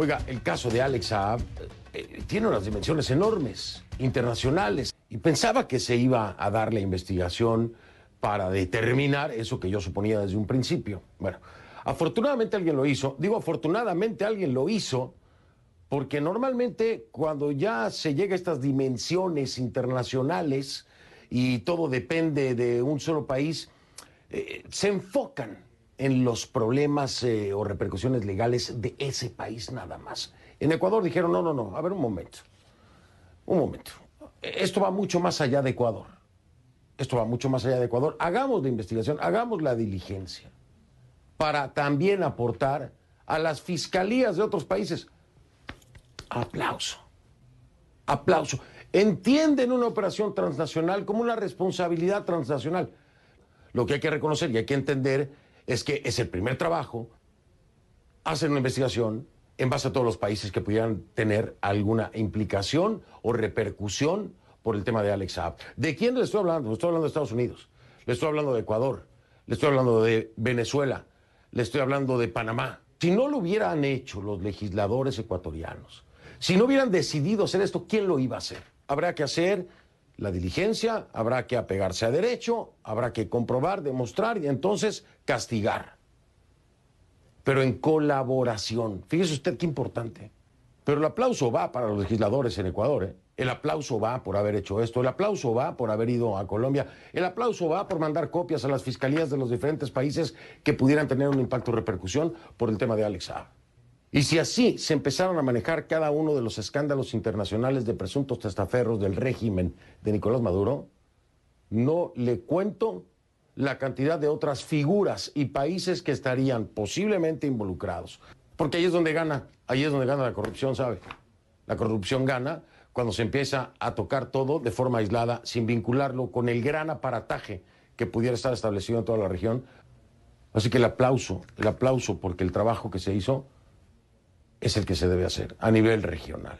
Oiga, el caso de Alex eh, eh, tiene unas dimensiones enormes, internacionales, y pensaba que se iba a dar la investigación para determinar eso que yo suponía desde un principio. Bueno, afortunadamente alguien lo hizo, digo afortunadamente alguien lo hizo, porque normalmente cuando ya se llega a estas dimensiones internacionales y todo depende de un solo país, eh, se enfocan en los problemas eh, o repercusiones legales de ese país nada más. En Ecuador dijeron, no, no, no, a ver un momento, un momento. Esto va mucho más allá de Ecuador. Esto va mucho más allá de Ecuador. Hagamos la investigación, hagamos la diligencia para también aportar a las fiscalías de otros países. Aplauso. Aplauso. Entienden una operación transnacional como una responsabilidad transnacional. Lo que hay que reconocer y hay que entender es que es el primer trabajo, hacen una investigación en base a todos los países que pudieran tener alguna implicación o repercusión por el tema de Alex Saab. ¿De quién le estoy hablando? Le estoy hablando de Estados Unidos, le estoy hablando de Ecuador, le estoy hablando de Venezuela, le estoy hablando de Panamá. Si no lo hubieran hecho los legisladores ecuatorianos, si no hubieran decidido hacer esto, ¿quién lo iba a hacer? Habrá que hacer la diligencia, habrá que apegarse a derecho, habrá que comprobar, demostrar y entonces castigar. Pero en colaboración. Fíjese usted qué importante. Pero el aplauso va para los legisladores en Ecuador. ¿eh? El aplauso va por haber hecho esto. El aplauso va por haber ido a Colombia. El aplauso va por mandar copias a las fiscalías de los diferentes países que pudieran tener un impacto o repercusión por el tema de Alex Saab. Y si así se empezaron a manejar cada uno de los escándalos internacionales de presuntos testaferros del régimen de Nicolás Maduro, no le cuento la cantidad de otras figuras y países que estarían posiblemente involucrados. Porque ahí es donde gana, ahí es donde gana la corrupción, ¿sabe? La corrupción gana cuando se empieza a tocar todo de forma aislada, sin vincularlo con el gran aparataje que pudiera estar establecido en toda la región. Así que el aplauso, el aplauso porque el trabajo que se hizo es el que se debe hacer a nivel regional.